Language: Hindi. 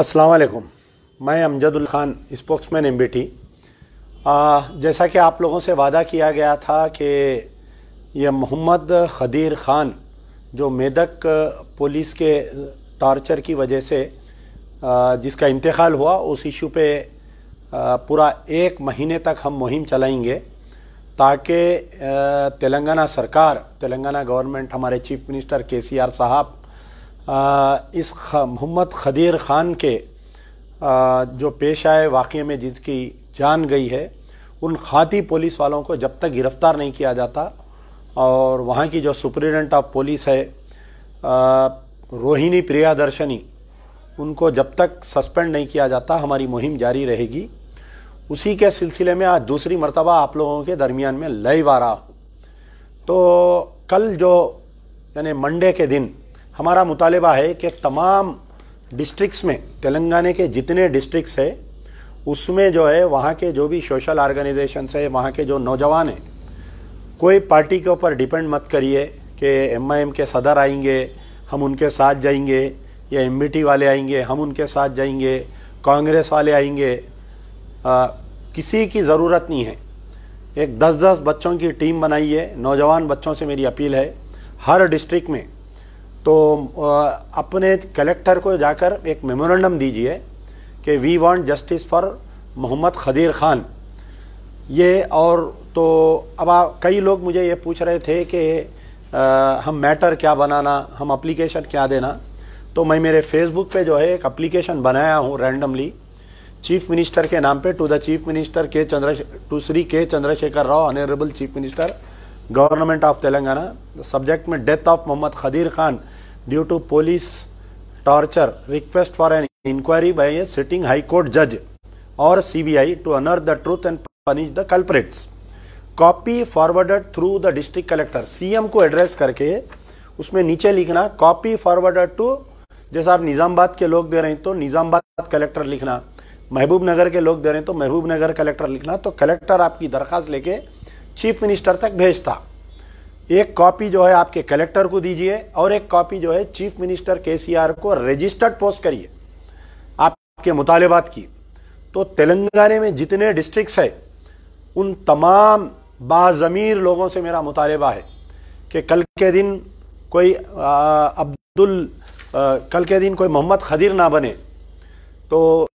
असलकुम मैं Amjadul Khan spokesman M B T जैसा कि आप लोगों से वादा किया गया था कि यह मोहम्मद खदीर ख़ान जो मेदक पुलिस के टॉर्चर की वजह से जिसका इंतकाल हुआ उस इशू पे पूरा एक महीने तक हम मुहिम चलाएंगे ताकि तेलंगाना सरकार तेलंगाना गवर्नमेंट हमारे chief minister K C are साहब इस मोहम्मद खदीर ख़ान के जो पेश आए वाक़े में जिसकी जान गई है उन खाती पुलिस वालों को जब तक गिरफ़्तार नहीं किया जाता और वहाँ की जो सुप्रिटेंडेंट ऑफ पुलिस है रोहिणी प्रियादर्शनी उनको जब तक सस्पेंड नहीं किया जाता हमारी मुहिम जारी रहेगी उसी के सिलसिले में आज दूसरी मरतबा आप लोगों के दरमियान में लई वारा तो कल जो यानी मंडे के दिन हमारा मुतालबा है कि तमाम डिस्ट्रिक्स में तेलंगाना के जितने डिस्ट्रिक्स है उसमें जो है वहाँ के जो भी सोशल ऑर्गेनाइजेशन है वहाँ के जो नौजवान हैं कोई पार्टी के ऊपर डिपेंड मत करिए कि एम के सदर आएंगे हम उनके साथ जाएंगे या एम वाले आएंगे हम उनके साथ जाएंगे कांग्रेस वाले आएंगे आ, किसी की ज़रूरत नहीं है एक दस दस बच्चों की टीम बनाइए नौजवान बच्चों से मेरी अपील है हर डिस्ट्रिक्ट में तो अपने कलेक्टर को जाकर एक मेमोरेंडम दीजिए कि we want justice for Mohammed Khadeer Khan ये और तो अब आ, कई लोग मुझे ये पूछ रहे थे कि हम मैटर क्या बनाना हम अप्लीकेशन क्या देना तो मैं मेरे फेसबुक पे जो है एक अप्लीकेशन बनाया हूँ रैंडमली चीफ मिनिस्टर के नाम पे टू द चीफ मिनिस्टर के चंद्र to Shri K Chandrashekar Rao honourable chief minister government of Telangana subject में death of Mohammed Khadeer Khan due to police torture request for an inquiry by a sitting high court जज और CBI to unearth the truth and punish the culprits copy forwarded through the district collector CM को एड्रेस करके उसमें नीचे लिखना कॉपी फॉरवर्डेड टू जैसा आप निज़ामबाद के लोग दे रहे हैं तो निज़ामबाद कलेक्टर लिखना महबूब नगर के लोग दे रहे हैं तो महबूब नगर कलेक्टर लिखना तो कलेक्टर आपकी दरखास्त लेके चीफ मिनिस्टर तक भेजता एक कॉपी जो है आपके कलेक्टर को दीजिए और एक कॉपी जो है चीफ मिनिस्टर केसीआर को रजिस्टर्ड पोस्ट करिए आपके मुतालबात की तो तेलंगाना में जितने डिस्ट्रिक्स है उन तमाम बाज़मीर लोगों से मेरा मुतालबा है कि कल के दिन कोई आ, अब्दुल आ, कल के दिन कोई मोहम्मद खदीर ना बने तो